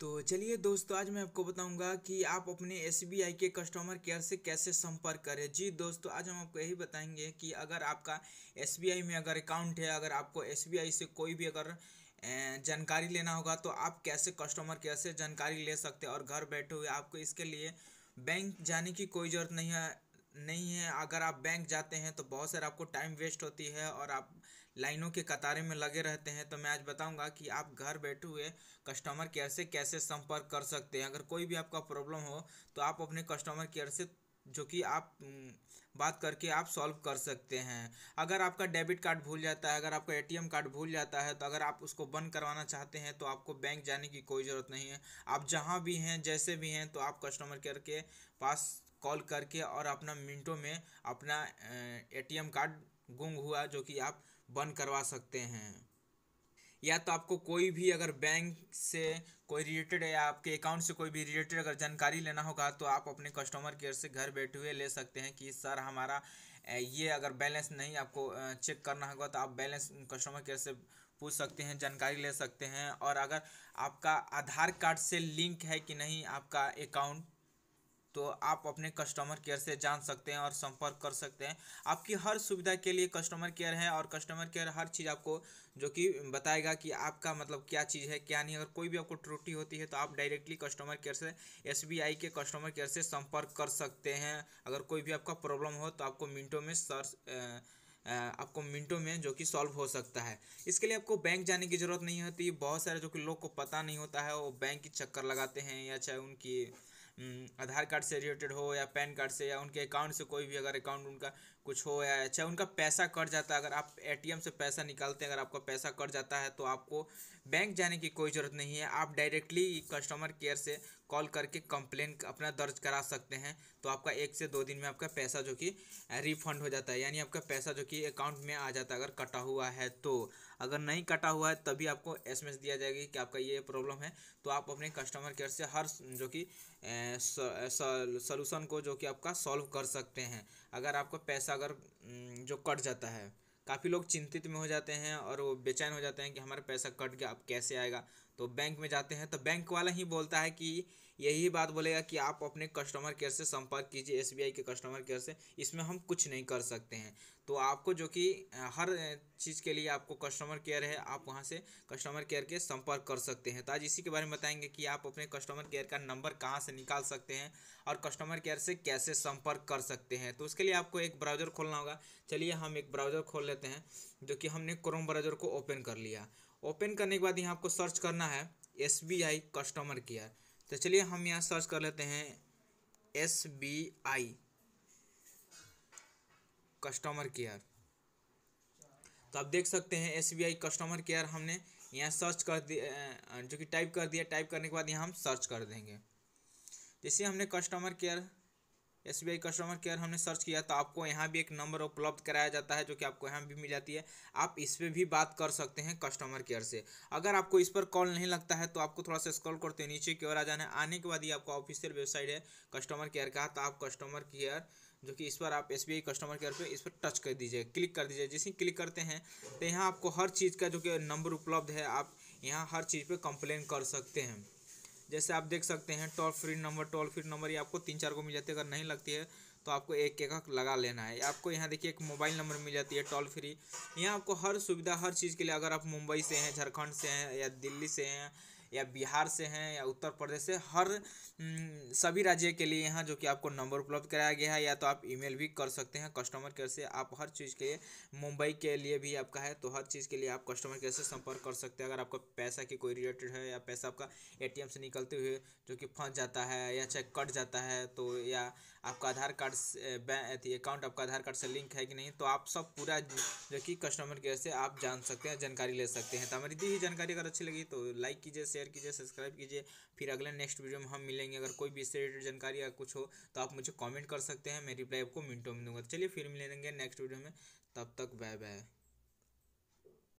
तो चलिए दोस्तों आज मैं आपको बताऊंगा कि आप अपने एस के कस्टमर केयर से कैसे संपर्क करें जी दोस्तों आज हम आपको यही बताएंगे कि अगर आपका एस में अगर अकाउंट है अगर आपको एस से कोई भी अगर जानकारी लेना होगा तो आप कैसे कस्टमर केयर से जानकारी ले सकते हैं और घर बैठे हुए आपको इसके लिए बैंक जाने की कोई ज़रूरत नहीं है नहीं है अगर आप बैंक जाते हैं तो बहुत सारे आपको टाइम वेस्ट होती है और आप लाइनों के कतारे में लगे रहते हैं तो मैं आज बताऊंगा कि आप घर बैठे हुए कस्टमर केयर से कैसे संपर्क कर सकते हैं अगर कोई भी आपका प्रॉब्लम हो तो आप अपने कस्टमर केयर से जो कि आप बात करके आप सॉल्व कर सकते हैं अगर आपका डेबिट कार्ड भूल जाता है अगर आपका एटीएम कार्ड भूल जाता है तो अगर आप उसको बंद करवाना चाहते हैं तो आपको बैंक जाने की कोई ज़रूरत नहीं है आप जहाँ भी हैं जैसे भी हैं तो आप कस्टमर केयर के पास कॉल करके और अपना मिनटों में अपना एटीएम कार्ड गुम हुआ जो कि आप बंद करवा सकते हैं या तो आपको कोई भी अगर बैंक से कोई रिलेटेड या आपके अकाउंट से कोई भी रिलेटेड अगर जानकारी लेना होगा तो आप अपने कस्टमर केयर से घर बैठे हुए ले सकते हैं कि सर हमारा ये अगर बैलेंस नहीं आपको चेक करना होगा तो आप बैलेंस कस्टमर केयर से पूछ सकते हैं जानकारी ले सकते हैं और अगर आपका आधार कार्ड से लिंक है कि नहीं आपका अकाउंट तो आप अपने कस्टमर केयर से जान सकते हैं और संपर्क कर सकते हैं आपकी हर सुविधा के लिए कस्टमर केयर है और कस्टमर केयर हर चीज़ आपको जो कि बताएगा कि आपका मतलब क्या चीज़ है क्या नहीं अगर कोई भी आपको त्रुटि होती है तो आप डायरेक्टली कस्टमर केयर से एस के कस्टमर केयर से संपर्क कर सकते हैं अगर कोई भी आपका प्रॉब्लम हो तो आपको मिनटों में सर्च आपको मिनटों में जो कि सॉल्व हो सकता है इसके लिए आपको बैंक जाने की ज़रूरत नहीं होती बहुत सारे जो कि लोग को पता नहीं होता है वो बैंक के चक्कर लगाते हैं या चाहे उनकी हम्म, आधार कार्ड से रिलेटेड हो या पैन कार्ड से या उनके अकाउंट से कोई भी अगर अकाउंट उनका कुछ हो या चाहे उनका पैसा कट जाता है अगर आप एटीएम से पैसा निकालते हैं अगर आपका पैसा कट जाता है तो आपको बैंक जाने की कोई ज़रूरत नहीं है आप डायरेक्टली कस्टमर केयर से कॉल करके कंप्लेन अपना दर्ज करा सकते हैं तो आपका एक से दो दिन में आपका पैसा जो कि रिफंड हो जाता है यानी आपका पैसा जो कि अकाउंट में आ जाता है अगर कटा हुआ है तो अगर नहीं कटा हुआ है तभी आपको एस दिया जाएगी कि आपका ये प्रॉब्लम है तो आप अपने कस्टमर केयर से हर जो कि सोलूसन को जो कि आपका सॉल्व कर सकते हैं अगर आपका पैसा अगर जो कट जाता है काफ़ी लोग चिंतित में हो जाते हैं और वो बेचैन हो जाते हैं कि हमारा पैसा कट गया अब कैसे आएगा तो बैंक में जाते हैं तो बैंक वाला ही बोलता है कि यही बात बोलेगा कि आप अपने कस्टमर केयर से संपर्क कीजिए एसबीआई के कस्टमर केयर से इसमें हम कुछ नहीं कर सकते हैं तो आपको जो कि हर चीज़ के लिए आपको कस्टमर केयर है आप वहाँ से कस्टमर केयर के संपर्क कर सकते हैं तो आज इसी के बारे में बताएंगे कि आप अपने कस्टमर केयर का नंबर कहाँ से निकाल सकते हैं और कस्टमर केयर से कैसे संपर्क कर सकते हैं तो उसके लिए आपको एक ब्राउज़र खोलना होगा चलिए हम एक ब्राउज़र खोल लेते हैं जो कि हमने क्रोम ब्राउज़र को ओपन कर लिया ओपन करने के बाद यहाँ आपको सर्च करना है S B I customer care तो चलिए हम यहाँ सर्च कर लेते हैं S B I customer care तो आप देख सकते हैं S B I customer care हमने यहाँ सर्च कर दिया जो कि टाइप कर दिया टाइप करने के बाद यहाँ हम सर्च कर देंगे जैसे हमने customer care S B I customer care हमने सर्च किया तो आपको यहाँ भी एक नंबर उपलब्ध कराया जाता है जो कि आपको यहाँ भी मिल जाती है आप इस पर भी बात कर सकते हैं कस्टमर केयर से अगर आपको इस पर कॉल नहीं लगता है तो आपको थोड़ा सा स्क्रॉल करते हैं नीचे की ओर आ जाना है आने के बाद ये आपका ऑफिशियल वेबसाइट है कस्टमर केयर का तो आप कस्टमर केयर जो कि इस पर आप एस कस्टमर केयर पर इस पर टच कर दीजिए क्लिक कर दीजिए जैसे क्लिक करते हैं तो यहाँ आपको हर चीज़ का जो कि नंबर उपलब्ध है आप यहाँ हर चीज़ पर कंप्लेन कर सकते हैं जैसे आप देख सकते हैं toll free number toll free number ये आपको तीन चार को मिल जाती है अगर नहीं लगती है तो आपको एक एक लगा लेना है आपको यहाँ देखिए एक मोबाइल नंबर मिल जाती है टोल फ्री यहाँ आपको हर सुविधा हर चीज़ के लिए अगर आप मुंबई से हैं झारखंड से हैं या दिल्ली से हैं या बिहार से हैं या उत्तर प्रदेश से हर हम्म, सभी राज्य के लिए यहाँ जो कि आपको नंबर उपलब्ध कराया गया है या तो आप ईमेल भी कर सकते हैं कस्टमर केयर से आप हर चीज़ के लिए मुंबई के लिए भी आपका है तो हर चीज़ के लिए आप कस्टमर केयर से संपर्क कर सकते हैं अगर आपका पैसा की कोई रिलेटेड है या पैसा आपका ए से निकलते हुए जो कि फंस जाता है या चेक कट जाता है तो या आपका आधार कार्ड अकाउंट आपका आधार कार्ड से लिंक है कि नहीं तो आप सब पूरा जो कि कस्टमर केयर से आप जान सकते हैं जानकारी ले सकते हैं तो हमारी दी हुई जानकारी अगर अच्छी लगी तो लाइक कीजिए शेयर शेयर कीजिए सब्सक्राइब कीजिए फिर अगले नेक्स्ट वीडियो में हम मिलेंगे अगर कोई भी इससे रिलेटेड जानकारी या कुछ हो तो आप मुझे कॉमेंट कर सकते हैं मैं रिप्लाई आपको मिनटों में दूंगा तो चलिए फिर मिलेंगे नेक्स्ट वीडियो में तब तक बाय बाय